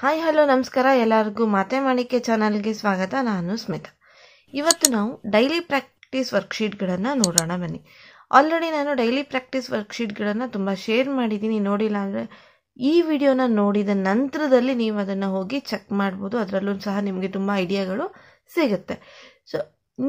hi hello ನಮಸ್ಕಾರ ಎಲ್ಲರಿಗೂ ಮಾತೆ ಮಾಡಿಕೆ ಚಾನಲ್ಗೆ ಸ್ವಾಗತ ನಾನು ಸ್ಮಿತಾ ಇವತ್ತು ನಾವು ಡೈಲಿ ಪ್ರಾಕ್ಟೀಸ್ ವರ್ಕ್ಶೀಟ್ಗಳನ್ನು ನೋಡೋಣ ಬನ್ನಿ ಆಲ್ರೆಡಿ ನಾನು ಡೈಲಿ ಪ್ರಾಕ್ಟೀಸ್ ವರ್ಕ್ಶೀಟ್ಗಳನ್ನು ತುಂಬ ಶೇರ್ ಮಾಡಿದ್ದೀನಿ ನೋಡಿಲ್ಲ ಅಂದರೆ ಈ ವಿಡಿಯೋನ ನೋಡಿದ ನಂತರದಲ್ಲಿ ನೀವು ಅದನ್ನು ಹೋಗಿ ಚೆಕ್ ಮಾಡ್ಬೋದು ಅದರಲ್ಲೂ ಸಹ ನಿಮಗೆ ತುಂಬ ಐಡಿಯಾಗಳು ಸಿಗುತ್ತೆ ಸೊ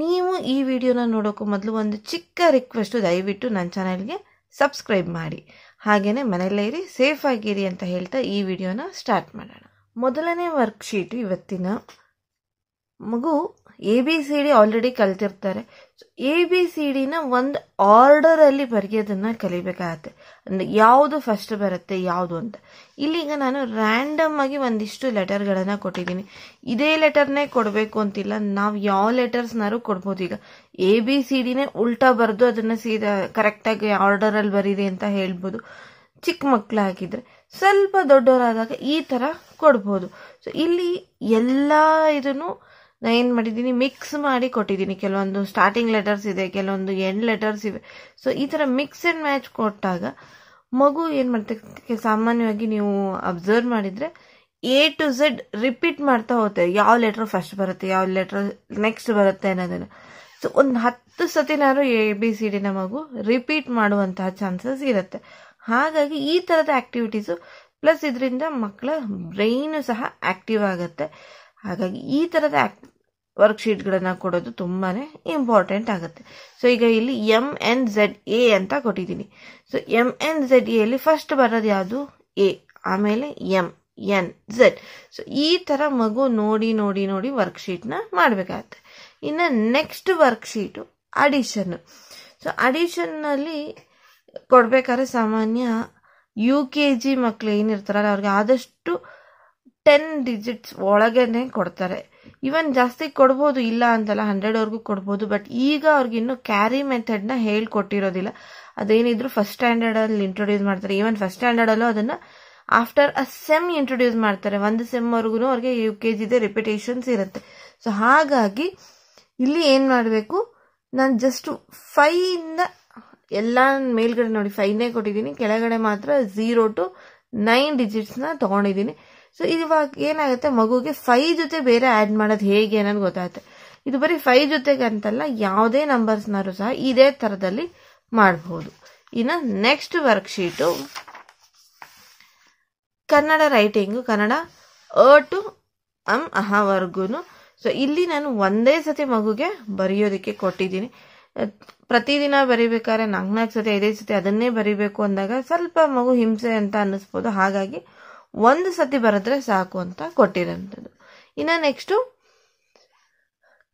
ನೀವು ಈ ವಿಡಿಯೋನ ನೋಡೋಕ್ಕೂ ಮೊದಲು ಒಂದು ಚಿಕ್ಕ ರಿಕ್ವೆಸ್ಟು ದಯವಿಟ್ಟು ನನ್ನ ಚಾನಲ್ಗೆ ಸಬ್ಸ್ಕ್ರೈಬ್ ಮಾಡಿ ಹಾಗೆಯೇ ಮನೆಯಲ್ಲೇ ಇರಿ ಸೇಫ್ ಆಗಿರಿ ಅಂತ ಹೇಳ್ತಾ ಈ ವಿಡಿಯೋನ ಸ್ಟಾರ್ಟ್ ಮಾಡೋಣ ಮೊದಲನೇ ವರ್ಕ್ಶೀಟ್ ಇವತ್ತಿನ ಮಗು A B C D already ಕಲ್ತಿರ್ತಾರೆ ಎ ಬಿ ಸಿ ಡಿನ ಒಂದು ಆರ್ಡರಲ್ಲಿ ಬರೆಯೋದನ್ನು ಕಲಿಬೇಕಾಗತ್ತೆ ಅಂದರೆ ಯಾವುದು ಫಸ್ಟ್ ಬರುತ್ತೆ ಯಾವುದು ಅಂತ ಇಲ್ಲಿಗ ನಾನು ರ್ಯಾಂಡಮ್ ಆಗಿ ಒಂದಿಷ್ಟು ಲೆಟರ್ಗಳನ್ನು ಕೊಟ್ಟಿದ್ದೀನಿ ಇದೇ ಲೆಟರ್ನೇ ಕೊಡಬೇಕು ಅಂತಿಲ್ಲ ನಾವು ಯಾವ ಲೆಟರ್ಸ್ನಾರು ಕೊಡ್ಬೋದು ಈಗ ಎ ಬಿ ಸಿ ಡಿನೇ ಉಲ್ಟಾ ಬರೆದು ಅದನ್ನು ಸೀದಾ ಕರೆಕ್ಟಾಗಿ ಆರ್ಡರಲ್ಲಿ ಬರೀರಿ ಅಂತ ಹೇಳ್ಬೋದು ಚಿಕ್ಕ ಮಕ್ಕಳಾಗಿದ್ರೆ ಸ್ವಲ್ಪ ದೊಡ್ಡವರಾದಾಗ ಈ ಥರ ಕೊಡ್ಬೋದು ಸೊ ಇಲ್ಲಿ ಎಲ್ಲ ಇದನ್ನು ನಾನು ಏನು ಮಾಡಿದ್ದೀನಿ ಮಿಕ್ಸ್ ಮಾಡಿ ಕೊಟ್ಟಿದ್ದೀನಿ ಕೆಲವೊಂದು ಸ್ಟಾರ್ಟಿಂಗ್ ಲೆಟರ್ಸ್ ಇದೆ ಕೆಲವೊಂದು ಎಂಡ್ ಲೆಟರ್ಸ್ ಇವೆ ಸೊ ಈ ಥರ ಮಿಕ್ಸ್ ಆ್ಯಂಡ್ ಮ್ಯಾಚ್ ಕೊಟ್ಟಾಗ ಮಗು ಏನು ಮಾಡ್ತಕ್ಕೆ ಸಾಮಾನ್ಯವಾಗಿ ನೀವು ಅಬ್ಸರ್ವ್ ಮಾಡಿದರೆ ಎ ಟು ಝೆಡ್ ರಿಪೀಟ್ ಮಾಡ್ತಾ ಹೋಗ್ತಾರೆ ಯಾವ ಲೆಟರ್ ಫಸ್ಟ್ ಬರುತ್ತೆ ಯಾವ ಲೆಟ್ರ್ ನೆಕ್ಸ್ಟ್ ಬರುತ್ತೆ ಅನ್ನೋದನ್ನು ಸೊ ಒಂದು ಹತ್ತು ಸತಿನಾರು ಎ ಬಿ ಸಿ ಡಿನ ಮಗು ರಿಪೀಟ್ ಮಾಡುವಂತಹ ಚಾನ್ಸಸ್ ಇರುತ್ತೆ ಹಾಗಾಗಿ ಈ ಥರದ ಆ್ಯಕ್ಟಿವಿಟೀಸು ಪ್ಲಸ್ ಇದರಿಂದ ಮಕ್ಕಳ ಬ್ರೈನು ಸಹ ಆಕ್ಟಿವ್ ಆಗುತ್ತೆ ಹಾಗಾಗಿ ಈ ಥರದ ಆ್ಯಕ್ ವರ್ಕ್ಶೀಟ್ಗಳನ್ನು ಕೊಡೋದು ತುಂಬಾ ಇಂಪಾರ್ಟೆಂಟ್ ಆಗುತ್ತೆ ಸೊ ಈಗ ಇಲ್ಲಿ ಎಮ್ ಎನ್ ಝೆಡ್ ಎ ಅಂತ ಕೊಟ್ಟಿದ್ದೀನಿ ಸೊ ಎಮ್ ಎನ್ ಝೆಡ್ ಎಲ್ಲಿ ಫಸ್ಟ್ ಬರೋದು ಯಾವುದು ಎ ಆಮೇಲೆ ಎಮ್ ಎನ್ ಝೆಡ್ ಸೊ ಈ ಥರ ಮಗು ನೋಡಿ ನೋಡಿ ನೋಡಿ ವರ್ಕ್ಶೀಟ್ನ ಮಾಡಬೇಕಾಗತ್ತೆ ಇನ್ನು ನೆಕ್ಸ್ಟ್ ವರ್ಕ್ಶೀಟು ಅಡಿಷನ್ನು ಸೊ ಅಡಿಷನ್ನಲ್ಲಿ ಕೊಡಬೇಕಾದ್ರೆ ಸಾಮಾನ್ಯ ಯು ಕೆ ಜಿ ಮಕ್ಳು ಏನಿರ್ತಾರಲ್ಲ ಅವ್ರಿಗೆ ಆದಷ್ಟು ಟೆನ್ ಡಿಜಿಟ್ಸ್ ಒಳಗೇನೆ ಕೊಡ್ತಾರೆ ಇವನ್ ಜಾಸ್ತಿ ಕೊಡ್ಬೋದು ಇಲ್ಲ ಅಂತಲ್ಲ ಹಂಡ್ರೆಡ್ವರೆಗೂ ಕೊಡ್ಬೋದು ಬಟ್ ಈಗ ಅವ್ರಿಗೆ ಇನ್ನೂ ಕ್ಯಾರಿ ಮೆಥಡ್ನ ಹೇಳ್ಕೊಟ್ಟಿರೋದಿಲ್ಲ ಅದೇನಿದ್ರು ಫಸ್ಟ್ ಸ್ಟ್ಯಾಂಡರ್ಡಲ್ಲಿ ಇಂಟ್ರೊಡ್ಯೂಸ್ ಮಾಡ್ತಾರೆ ಈವನ್ ಫಸ್ಟ್ ಸ್ಟ್ಯಾಂಡರ್ಡಲ್ಲೂ ಅದನ್ನು ಆಫ್ಟರ್ ಅ ಸೆಮ್ ಇಂಟ್ರೊಡ್ಯೂಸ್ ಮಾಡ್ತಾರೆ ಒಂದು ಸೆಮ್ವರೆಗೂ ಅವ್ರಿಗೆ ಯು ಕೆ ಜಿದೆ ರಿಪಿಟೇಷನ್ಸ್ ಇರುತ್ತೆ ಸೊ ಹಾಗಾಗಿ ಇಲ್ಲಿ ಏನು ಮಾಡಬೇಕು ನಾನು ಜಸ್ಟ್ ಇಂದ ಎಲ್ಲ ಮೇಲ್ಗಡೆ ನೋಡಿ ಫೈವ್ನೇ ಕೊಟ್ಟಿದ್ದೀನಿ ಕೆಳಗಡೆ ಮಾತ್ರ ಝೀರೋ ಟು ನೈನ್ ಡಿಜಿಟ್ಸ್ನ ತೊಗೊಂಡಿದ್ದೀನಿ ಸೊ ಇವಾಗ ಏನಾಗುತ್ತೆ ಮಗುಗೆ ಫೈವ್ ಜೊತೆ ಬೇರೆ ಆ್ಯಡ್ ಮಾಡೋದು ಹೇಗೆ ಅನ್ನೋದು ಗೊತ್ತಾಗುತ್ತೆ ಇದು ಬರೀ ಫೈವ್ ಜೊತೆಗೆ ಅಂತಲ್ಲ ಯಾವುದೇ ನಂಬರ್ಸ್ನಾರು ಸಹ ಇದೇ ಥರದಲ್ಲಿ ಮಾಡಬಹುದು ಇನ್ನು next worksheet Kannada writing Kannada ಅ ಟು ಅಮ್ ಅಹವರ್ಗೂ ಸೊ ಇಲ್ಲಿ ನಾನು ಒಂದೇ ಸತಿ ಮಗುಗೆ ಬರೆಯೋದಕ್ಕೆ ಕೊಟ್ಟಿದ್ದೀನಿ ಪ್ರತಿದಿನ ಬರಿಬೇಕಾದ್ರೆ ನಾಲ್ಕು ನಾಲ್ಕು ಸತಿ ಐದೈದು ಸತಿ ಅದನ್ನೇ ಬರಿಬೇಕು ಅಂದಾಗ ಸ್ವಲ್ಪ ಮಗು ಹಿಂಸೆ ಅಂತ ಅನ್ನಿಸ್ಬೋದು ಹಾಗಾಗಿ ಒಂದು ಸತಿ ಬರೆದ್ರೆ ಸಾಕು ಅಂತ ಕೊಟ್ಟಿರೋಂಥದ್ದು ಇನ್ನು ನೆಕ್ಸ್ಟು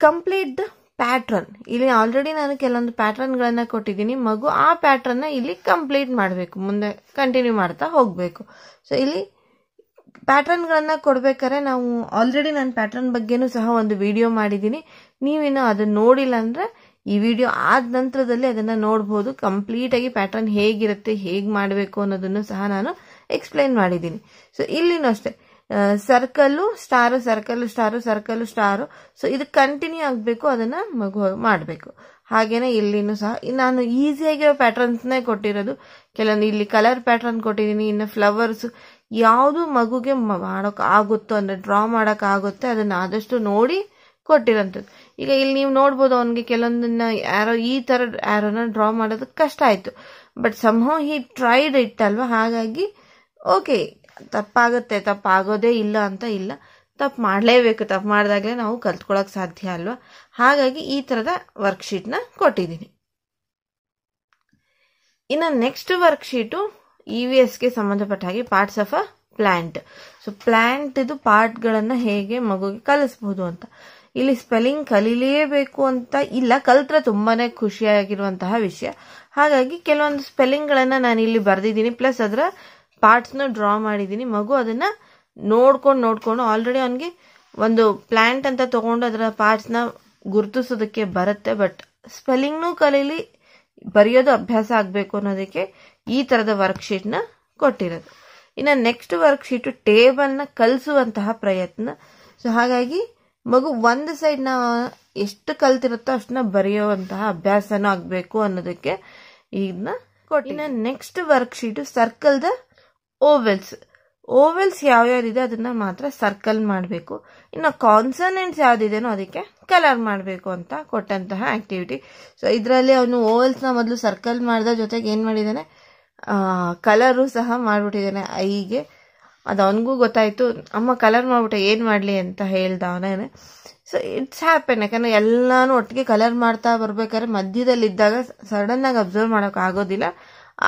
ಕಂಪ್ಲೀಟ್ ದ ಪ್ಯಾಟ್ರನ್ ಇಲ್ಲಿ ಆಲ್ರೆಡಿ ನಾನು ಕೆಲವೊಂದು ಪ್ಯಾಟ್ರನ್ಗಳನ್ನು ಕೊಟ್ಟಿದ್ದೀನಿ ಮಗು ಆ ಪ್ಯಾಟ್ರನ್ನ ಇಲ್ಲಿ ಕಂಪ್ಲೀಟ್ ಮಾಡಬೇಕು ಮುಂದೆ ಕಂಟಿನ್ಯೂ ಮಾಡ್ತಾ ಹೋಗಬೇಕು ಸೊ ಇಲ್ಲಿ ಪ್ಯಾಟ್ರನ್ಗಳನ್ನು ಕೊಡಬೇಕಾದ್ರೆ ನಾವು ಆಲ್ರೆಡಿ ನಾನು ಪ್ಯಾಟ್ರನ್ ಬಗ್ಗೆನೂ ಸಹ ಒಂದು ವಿಡಿಯೋ ಮಾಡಿದ್ದೀನಿ ನೀವೇನು ಅದನ್ನು ನೋಡಿಲ್ಲ ಅಂದರೆ ಈ ವಿಡಿಯೋ ಆದ ನಂತರದಲ್ಲಿ ಅದನ್ನ ನೋಡಬಹುದು ಕಂಪ್ಲೀಟ್ ಆಗಿ ಪ್ಯಾಟರ್ನ್ ಹೇಗಿರುತ್ತೆ ಹೇಗ್ ಮಾಡಬೇಕು ಅನ್ನೋದನ್ನು ಸಹ ನಾನು ಎಕ್ಸ್ಪ್ಲೈನ್ ಮಾಡಿದ್ದೀನಿ ಸೊ ಇಲ್ಲಿನೂ ಅಷ್ಟೇ circle star circle star circle star so ಇದು ಕಂಟಿನ್ಯೂ ಆಗಬೇಕು ಅದನ್ನ ಮಗು ಮಾಡಬೇಕು ಹಾಗೇನೆ ಇಲ್ಲಿನೂ ಸಹ ನಾನು ಈಸಿಯಾಗಿ ಪ್ಯಾಟರ್ನ್ಸ್ನೇ ಕೊಟ್ಟಿರೋದು ಕೆಲವೊಂದು ಇಲ್ಲಿ ಕಲರ್ ಪ್ಯಾಟರ್ನ್ ಕೊಟ್ಟಿದ್ದೀನಿ ಇನ್ನು ಫ್ಲವರ್ಸ್ ಯಾವುದು ಮಗುಗೆ ಮಾಡೋಕ್ಕಾಗುತ್ತೋ ಆಗುತ್ತೋ ಅಂದರೆ ಡ್ರಾ ಮಾಡೋಕ್ಕಾಗುತ್ತೆ ಅದನ್ನು ಆದಷ್ಟು ನೋಡಿ ಕೊಟ್ಟಿರೋಂಥದ್ದು ಈಗ ಇಲ್ಲಿ ನೀವು ನೋಡ್ಬೋದು ಅವನಿಗೆ ಕೆಲವೊಂದನ್ನ ಯಾರೋ ಈ ಥರ ಯಾರೋನ ಡ್ರಾ ಮಾಡೋದಕ್ಕೆ ಕಷ್ಟ ಆಯಿತು but somehow he tried it ಅಲ್ವಾ ಹಾಗಾಗಿ ಓಕೆ ತಪ್ಪಾಗುತ್ತೆ ತಪ್ಪಾಗೋದೇ ಇಲ್ಲ ಅಂತ ಇಲ್ಲ ತಪ್ಪು ಮಾಡಲೇಬೇಕು ತಪ್ಪು ಮಾಡಿದಾಗಲೇ ನಾವು ಕಲ್ತ್ಕೊಳ್ಳೋಕೆ ಸಾಧ್ಯ ಅಲ್ವಾ ಹಾಗಾಗಿ ಈ ಥರದ ವರ್ಕ್ಶೀಟ್ನ ಕೊಟ್ಟಿದ್ದೀನಿ ಇನ್ನು ನೆಕ್ಸ್ಟ್ ವರ್ಕ್ಶೀಟು ಇ ವಿ ಎಸ್ಗೆ ಸಂಬಂಧಪಟ್ಟ ಹಾಗೆ parts of a plant so plant ಇದು ಪಾರ್ಟ್ಗಳನ್ನು ಹೇಗೆ ಮಗುಗೆ ಕಲಿಸ್ಬೋದು ಅಂತ ಇಲ್ಲಿ ಸ್ಪೆಲ್ಲಿಂಗ್ ಕಲೀಲೇಬೇಕು ಅಂತ ಇಲ್ಲ ಕಲ್ತ್ರೆ ತುಂಬಾನೇ ಖುಷಿಯಾಗಿರುವಂತಹ ವಿಷಯ ಹಾಗಾಗಿ ಕೆಲವೊಂದು ಸ್ಪೆಲ್ಲಿಂಗ್ಗಳನ್ನು ನಾನು ಇಲ್ಲಿ ಬರೆದಿದ್ದೀನಿ ಪ್ಲಸ್ ಅದರ ಪಾರ್ಟ್ಸ್ನ ಡ್ರಾ ಮಾಡಿದ್ದೀನಿ ಮಗು ಅದನ್ನು ನೋಡ್ಕೊಂಡು ನೋಡ್ಕೊಂಡು ಆಲ್ರೆಡಿ ಅವನಿಗೆ ಒಂದು ಪ್ಲ್ಯಾಂಟ್ ಅಂತ ತಗೊಂಡು ಅದರ ಪಾರ್ಟ್ಸ್ನ ಗುರುತಿಸೋದಕ್ಕೆ ಬರುತ್ತೆ ಬಟ್ ಸ್ಪೆಲ್ಲಿಂಗ್ನೂ ಕಲೀಲಿ ಬರೆಯೋದು ಅಭ್ಯಾಸ ಆಗಬೇಕು ಅನ್ನೋದಕ್ಕೆ ಈ ಥರದ ವರ್ಕ್ಶೀಟ್ನ ಕೊಟ್ಟಿರೋದು ಇನ್ನು ನೆಕ್ಸ್ಟ್ ವರ್ಕ್ಶೀಟು ಟೇಬಲ್ನ ಕಲಿಸುವಂತಹ ಪ್ರಯತ್ನ ಸೊ ಹಾಗಾಗಿ ಮಗು ಒಂದು ಸೈಡ್ನ ಎಷ್ಟು ಕಲ್ತಿರುತ್ತೋ ಅಷ್ಟನ್ನ ಬರೆಯುವಂತಹ ಅಭ್ಯಾಸನೂ ಆಗಬೇಕು ಅನ್ನೋದಕ್ಕೆ ಇದನ್ನ ಕೊಟ್ಟಿನ next work circle the vowels vowels ಯಾವ್ಯಾವ್ದಿದೆ ಅದನ್ನ ಮಾತ್ರ ಸರ್ಕಲ್ ಮಾಡಬೇಕು ಇನ್ನು ಕಾನ್ಸನೆಂಟ್ಸ್ ಯಾವ್ದಿದೆನೋ ಅದಕ್ಕೆ ಕಲರ್ ಮಾಡಬೇಕು ಅಂತ ಕೊಟ್ಟಂತಹ ಆಕ್ಟಿವಿಟಿ ಸೊ ಇದರಲ್ಲಿ ಅವನು ಓವೆಲ್ಸ್ನ ಮೊದಲು ಸರ್ಕಲ್ ಮಾಡಿದ ಜೊತೆಗೆ ಏನು ಮಾಡಿದ್ದಾನೆ ಕಲರು ಸಹ ಮಾಡಿಬಿಟ್ಟಿದ್ದಾನೆ ಐಗೆ ಅದು ಅವನಿಗೂ ಗೊತ್ತಾಯಿತು ಅಮ್ಮ ಕಲರ್ ಮಾಡ್ಬಿಟ್ಟೆ ಏನು ಮಾಡಲಿ ಅಂತ ಹೇಳ್ದ ಅವನೇ ಸೊ ಇಟ್ಸ್ ಹ್ಯಾಪನ್ ಯಾಕಂದರೆ ಎಲ್ಲಾನು ಒಟ್ಟಿಗೆ ಕಲರ್ ಮಾಡ್ತಾ ಬರ್ಬೇಕಾದ್ರೆ ಮಧ್ಯದಲ್ಲಿದ್ದಾಗ ಸಡನ್ನಾಗಿ ಅಬ್ಸರ್ವ್ ಮಾಡೋಕೆ ಆಗೋದಿಲ್ಲ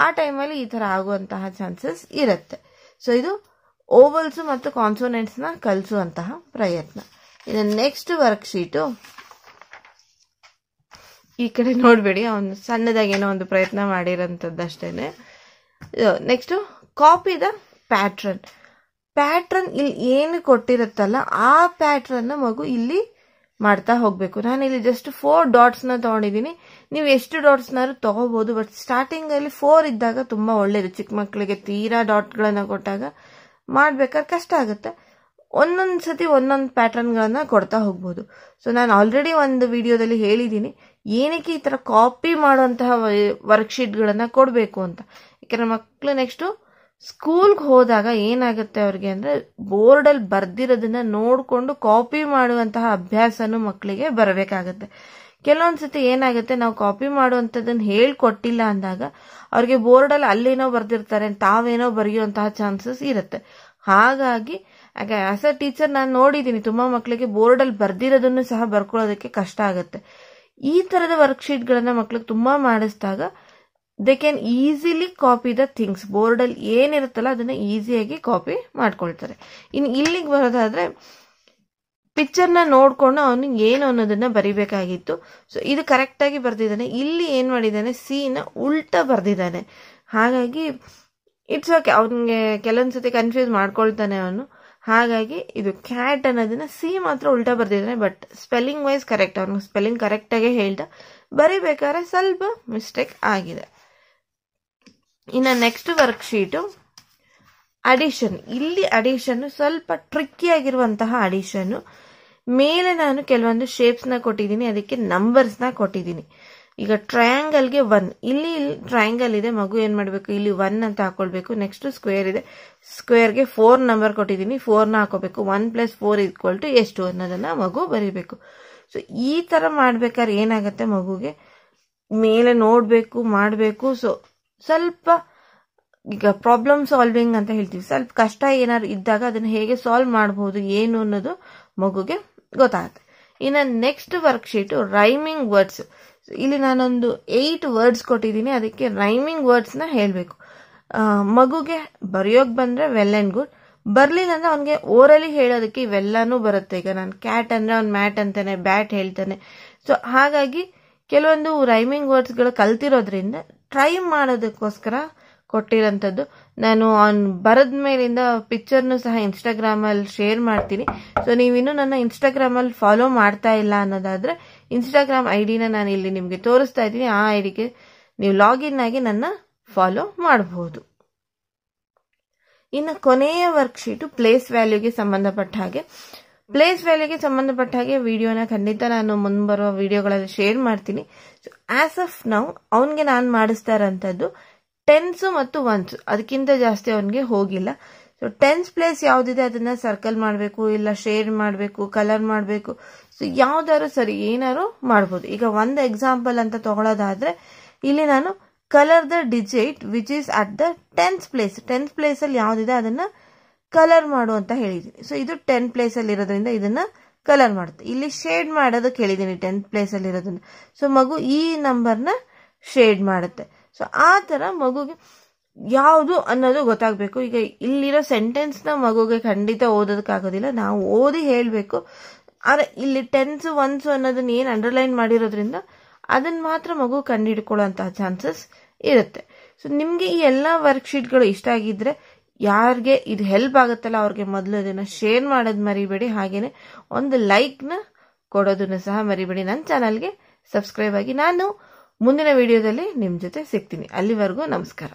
ಆ ಟೈಮಲ್ಲಿ ಈ ಥರ ಆಗುವಂತಹ ಚಾನ್ಸಸ್ ಇರುತ್ತೆ ಸೊ ಇದು ಓವಲ್ಸು ಮತ್ತು ಕಾನ್ಸೋನೆಂಟ್ಸ್ನ ಕಲಿಸುವಂತಹ ಪ್ರಯತ್ನ ಇನ್ನು ನೆಕ್ಸ್ಟ್ ವರ್ಕ್ಶೀಟು ಈ ಕಡೆ ನೋಡಬೇಡಿ ಅವನು ಸಣ್ಣದಾಗಿ ಏನೋ ಒಂದು ಪ್ರಯತ್ನ ಮಾಡಿರೋಂಥದ್ದು ಅಷ್ಟೇ next copy the pattern pattern ಇಲ್ಲಿ ಏನು ಕೊಟ್ಟಿರುತ್ತಲ್ಲ ಆ ಪ್ಯಾಟ್ರನ್ನ ಮಗು ಇಲ್ಲಿ ಮಾಡ್ತಾ ಹೋಗಬೇಕು ಇಲ್ಲಿ ಜಸ್ಟ್ ಫೋರ್ ಡಾಟ್ಸ್ನ ತಗೊಂಡಿದ್ದೀನಿ ನೀವು ಎಷ್ಟು ಡಾಟ್ಸ್ನಾದ್ರು ತಗೋಬಹುದು ಬಟ್ ಸ್ಟಾರ್ಟಿಂಗಲ್ಲಿ ಫೋರ್ ಇದ್ದಾಗ ತುಂಬ ಒಳ್ಳೇದು ಚಿಕ್ಕ ಮಕ್ಕಳಿಗೆ ತೀರಾ ಡಾಟ್ಗಳನ್ನು ಕೊಟ್ಟಾಗ ಮಾಡ್ಬೇಕಾದ್ರೆ ಕಷ್ಟ ಆಗುತ್ತೆ ಒಂದೊಂದು ಸತಿ ಒಂದೊಂದು ಪ್ಯಾಟರ್ನ್ಗಳನ್ನು ಕೊಡ್ತಾ ಹೋಗ್ಬೋದು ಸೊ ನಾನು ಆಲ್ರೆಡಿ ಒಂದು ವಿಡಿಯೋದಲ್ಲಿ ಹೇಳಿದ್ದೀನಿ ಏನಕ್ಕೆ ಈ ಥರ ಕಾಪಿ ಮಾಡುವಂತಹ ವರ್ಕ್ಶೀಟ್ಗಳನ್ನು ಕೊಡಬೇಕು ಅಂತ ಯಾಕೆಂದರೆ ಮಕ್ಕಳು ನೆಕ್ಸ್ಟು ಸ್ಕೂಲ್ಗೆ ಹೋದಾಗ ಏನಾಗುತ್ತೆ ಅವ್ರಿಗೆ ಅಂದರೆ ಬೋರ್ಡಲ್ಲಿ ಬರ್ದಿರೋದನ್ನು ನೋಡಿಕೊಂಡು ಕಾಪಿ ಮಾಡುವಂತಹ ಅಭ್ಯಾಸನೂ ಮಕ್ಕಳಿಗೆ ಬರಬೇಕಾಗತ್ತೆ ಕೆಲವೊಂದು ಸತಿ ಏನಾಗುತ್ತೆ ನಾವು ಕಾಪಿ ಮಾಡುವಂಥದ್ದನ್ನು ಹೇಳ್ಕೊಟ್ಟಿಲ್ಲ ಅಂದಾಗ ಅವ್ರಿಗೆ ಬೋರ್ಡಲ್ಲಿ ಅಲ್ಲೇನೋ ಬರೆದಿರ್ತಾರೆ ತಾವೇನೋ ಬರೆಯುವಂತಹ ಚಾನ್ಸಸ್ ಇರುತ್ತೆ ಹಾಗಾಗಿ ಆಸ್ ಅ ಟೀಚರ್ ನಾನು ನೋಡಿದ್ದೀನಿ ತುಂಬ ಮಕ್ಕಳಿಗೆ ಬೋರ್ಡಲ್ಲಿ ಬರ್ದಿರೋದನ್ನು ಸಹ ಬರ್ಕೊಳ್ಳೋದಕ್ಕೆ ಕಷ್ಟ ಆಗುತ್ತೆ ಈ ಥರದ ವರ್ಕ್ಶೀಟ್ಗಳನ್ನು ಮಕ್ಳಿಗೆ ತುಂಬ ಮಾಡಿಸಿದಾಗ they can easily copy the things ಅಲ್ಲಿ ಏನಿರುತ್ತಲ್ಲ ಅದನ್ನ ಈಸಿಯಾಗಿ ಕಾಪಿ ಮಾಡ್ಕೊಳ್ತಾರೆ ಇನ್ನು ಇಲ್ಲಿಗೆ ಬರೋದಾದ್ರೆ ಪಿಕ್ಚರ್ನ ನೋಡ್ಕೊಂಡು ಅವನು ಏನು ಅನ್ನೋದನ್ನ ಬರಿಬೇಕಾಗಿತ್ತು ಸೊ ಇದು ಕರೆಕ್ಟಾಗಿ ಬರೆದಿದ್ದಾನೆ ಇಲ್ಲಿ ಏನು ಮಾಡಿದ್ದಾನೆ ಸೀನ ಉಲ್ಟಾ ಬರೆದಿದ್ದಾನೆ ಹಾಗಾಗಿ ಇಟ್ಸ್ ಓಕೆ ಅವನಿಗೆ ಕೆಲವೊಂದು ಕನ್ಫ್ಯೂಸ್ ಮಾಡ್ಕೊಳ್ತಾನೆ ಅವನು ಹಾಗಾಗಿ ಇದು ಕ್ಯಾಟ್ ಅನ್ನೋದನ್ನ ಸಿ ಮಾತ್ರ ಉಲ್ಟಾ ಬರ್ದಿದ್ದಾನೆ ಬಟ್ ಸ್ಪೆಲ್ಲಿಂಗ್ ವೈಸ್ ಕರೆಕ್ಟ್ ಅವನು ಸ್ಪೆಲ್ಲಿಂಗ್ ಕರೆಕ್ಟಾಗೆ ಹೇಳ್ದ ಬರೀಬೇಕಾದ್ರೆ ಸ್ವಲ್ಪ ಮಿಸ್ಟೇಕ್ ಆಗಿದೆ ಇನ್ನು ನೆಕ್ಸ್ಟ್ ವರ್ಕ್ಶೀಟು ಅಡಿಷನ್ ಇಲ್ಲಿ ಅಡಿಷನ್ ಸ್ವಲ್ಪ ಟ್ರಿಕ್ಕಿ ಆಗಿರುವಂತಹ ಅಡಿಷನ್ನು ಮೇಲೆ ನಾನು ಕೆಲವೊಂದು ಶೇಪ್ಸ್ನ ಕೊಟ್ಟಿದ್ದೀನಿ ಅದಕ್ಕೆ ನಂಬರ್ಸ್ನ ಕೊಟ್ಟಿದ್ದೀನಿ ಈಗ ಟ್ರಯಾಂಗಲ್ಗೆ ಒನ್ ಇಲ್ಲಿ ಟ್ರಯಾಂಗಲ್ ಇದೆ ಮಗು ಏನು ಮಾಡಬೇಕು ಇಲ್ಲಿ ಒನ್ ಅಂತ ಹಾಕೊಳ್ಬೇಕು ನೆಕ್ಸ್ಟ್ ಸ್ಕ್ವೇರ್ ಇದೆ ಸ್ಕ್ವೇರ್ಗೆ ಫೋರ್ ನಂಬರ್ ಕೊಟ್ಟಿದ್ದೀನಿ ಫೋರ್ನ ಹಾಕೋಬೇಕು one plus four equal to ಎಷ್ಟು ಅನ್ನೋದನ್ನು ಮಗು ಬರೀಬೇಕು ಸೊ ಈ ಥರ ಮಾಡ್ಬೇಕಾದ್ರೆ ಏನಾಗುತ್ತೆ ಮಗುಗೆ ಮೇಲೆ ನೋಡಬೇಕು ಮಾಡಬೇಕು ಸೊ ಸ್ವಲ್ಪ ಈಗ ಪ್ರಾಬ್ಲಮ್ ಸಾಲ್ವಿಂಗ್ ಅಂತ ಹೇಳ್ತೀವಿ ಸ್ವಲ್ಪ ಕಷ್ಟ ಏನಾದ್ರು ಇದ್ದಾಗ ಅದನ್ನು ಹೇಗೆ ಸಾಲ್ವ್ ಮಾಡಬಹುದು ಏನು ಅನ್ನೋದು ಮಗುಗೆ ಗೊತ್ತಾಗುತ್ತೆ ಇನ್ನ ನೆಕ್ಸ್ಟ್ ವರ್ಕ್ಶೀಟು ರೈಮಿಂಗ್ ವರ್ಡ್ಸ್ ಇಲ್ಲಿ ನಾನೊಂದು ಏಯ್ಟ್ ವರ್ಡ್ಸ್ ಕೊಟ್ಟಿದ್ದೀನಿ ಅದಕ್ಕೆ ರೈಮಿಂಗ್ ವರ್ಡ್ಸ್ನ ಹೇಳಬೇಕು ಮಗುಗೆ ಬರೆಯೋಕೆ ಬಂದರೆ ವೆಲ್ ಆ್ಯಂಡ್ ಗುಡ್ ಬರಲಿಲ್ಲ ಅಂದರೆ ಅವನಿಗೆ ಓರಲ್ಲಿ ಹೇಳೋದಕ್ಕೆ ಇವೆಲ್ಲಾನು ಬರುತ್ತೆ ಈಗ ನಾನು ಕ್ಯಾಟ್ ಅಂದರೆ ಅವ್ನು ಮ್ಯಾಟ್ ಅಂತಾನೆ ಬ್ಯಾಟ್ ಹೇಳ್ತಾನೆ ಸೊ ಹಾಗಾಗಿ ಕೆಲವೊಂದು ರೈಮಿಂಗ್ ವರ್ಡ್ಸ್ಗಳು ಕಲ್ತಿರೋದ್ರಿಂದ ಟ್ರೈ ಮಾಡೋದಕ್ಕೋಸ್ಕರ ಕೊಟ್ಟಿರೋಂಥದ್ದು ನಾನು ಆನ್ ಬರದ ಮೇಲಿಂದ ಪಿಕ್ಚರ್ನು ಸಹ ಇನ್ಸ್ಟಾಗ್ರಾಮಲ್ಲಿ ಶೇರ್ ಮಾಡ್ತೀನಿ ಸೊ ನೀವಿನ್ನೂ ನನ್ನ ಇನ್ಸ್ಟಾಗ್ರಾಮಲ್ಲಿ ಫಾಲೋ ಮಾಡ್ತಾ ಇಲ್ಲ ಅನ್ನೋದಾದರೆ ಇನ್ಸ್ಟಾಗ್ರಾಮ್ ಐ ಡಿನ ನಾನು ಇಲ್ಲಿ ನಿಮಗೆ ತೋರಿಸ್ತಾ ಇದ್ದೀನಿ ಆ ಐ ಡಿಗೆ ನೀವು ಲಾಗಿನ್ ಆಗಿ ನನ್ನ ಫಾಲೋ ಮಾಡಬಹುದು ಇನ್ನು ಕೊನೆಯ ವರ್ಕ್ಶೀಟು ಪ್ಲೇಸ್ ವ್ಯಾಲ್ಯೂಗೆ ಸಂಬಂಧಪಟ್ಟ ಹಾಗೆ ಪ್ಲೇಸ್ ವ್ಯಾಲ್ಯೂಗೆ ಸಂಬಂಧಪಟ್ಟ ಹಾಗೆ ವಿಡಿಯೋನ ಖಂಡಿತ ನಾನು ಮುಂಬರುವ ವಿಡಿಯೋಗಳಲ್ಲಿ ಶೇರ್ ಮಾಡ್ತೀನಿ ಸೊ ಆಸ್ ಆಫ್ ನೌ ಅವನಿಗೆ ನಾನು ಮಾಡಿಸ್ತಾ ಇರೋಂಥದ್ದು ಟೆನ್ಸು ಮತ್ತು ಒನ್ಸ್ ಅದಕ್ಕಿಂತ ಜಾಸ್ತಿ ಅವನಿಗೆ ಹೋಗಿಲ್ಲ ಸೊ ಟೆನ್ಸ್ ಪ್ಲೇಸ್ ಯಾವುದಿದೆ ಅದನ್ನು ಸರ್ಕಲ್ ಮಾಡಬೇಕು ಇಲ್ಲ ಶೇರ್ ಮಾಡಬೇಕು ಕಲರ್ ಮಾಡಬೇಕು ಸೊ ಯಾವ್ದಾದ್ರು ಸರಿ ಏನಾದ್ರು ಮಾಡ್ಬೋದು ಈಗ ಒಂದು ಎಕ್ಸಾಂಪಲ್ ಅಂತ ತಗೊಳ್ಳೋದಾದ್ರೆ ಇಲ್ಲಿ ನಾನು colour the digit which is at the tens place tens ಪ್ಲೇಸಲ್ಲಿ ಯಾವುದಿದೆ ಅದನ್ನು ಕಲರ್ ಮಾಡು ಅಂತ ಹೇಳಿದ್ದೀನಿ ಸೊ ಇದು ಟೆನ್ ಅಲ್ಲಿ ಇರೋದ್ರಿಂದ ಇದನ್ನ ಕಲರ್ ಮಾಡುತ್ತೆ ಇಲ್ಲಿ ಶೇಡ್ ಮಾಡೋದಕ್ಕೆ ಹೇಳಿದ್ದೀನಿ ಪ್ಲೇಸ್ ಅಲ್ಲಿ ಇರೋದನ್ನ ಸೊ ಮಗು ಈ ನಂಬರ್ನ ಶೇಡ್ ಮಾಡುತ್ತೆ ಸೊ ಆ ಥರ ಮಗುಗೆ ಯಾವುದು ಅನ್ನೋದು ಗೊತ್ತಾಗ್ಬೇಕು ಈಗ ಇಲ್ಲಿರೋ ಸೆಂಟೆನ್ಸ್ ನ ಮಗುಗೆ ಖಂಡಿತ ಓದೋದಕ್ಕಾಗೋದಿಲ್ಲ ನಾವು ಓದಿ ಹೇಳಬೇಕು ಆದ್ರೆ ಇಲ್ಲಿ ಟೆನ್ಸ್ ಒನ್ಸ್ ಅನ್ನೋದನ್ನ ಏನ್ ಅಂಡರ್ಲೈನ್ ಮಾಡಿರೋದ್ರಿಂದ ಅದನ್ನ ಮಾತ್ರ ಮಗು ಕಂಡು ಚಾನ್ಸಸ್ ಇರುತ್ತೆ ಸೊ ನಿಮಗೆ ಈ ಎಲ್ಲ ವರ್ಕ್ಶೀಟ್ಗಳು ಇಷ್ಟ ಆಗಿದ್ರೆ ಯಾರಿಗೆ ಇದು ಹೆಲ್ಪ್ ಆಗುತ್ತಲ್ಲ ಅವ್ರಿಗೆ ಮೊದಲು ಅದನ್ನು ಶೇರ್ ಮಾಡೋದು ಮರಿಬೇಡಿ ಹಾಗೆಯೇ ಒಂದು ಲೈಕ್ನ ಕೊಡೋದನ್ನು ಸಹ ಮರಿಬೇಡಿ ನನ್ನ ಚಾನಲ್ಗೆ ಸಬ್ಸ್ಕ್ರೈಬ್ ಆಗಿ ನಾನು ಮುಂದಿನ ವಿಡಿಯೋದಲ್ಲಿ ನಿಮ್ಮ ಜೊತೆ ಸಿಗ್ತೀನಿ ಅಲ್ಲಿವರೆಗೂ ನಮಸ್ಕಾರ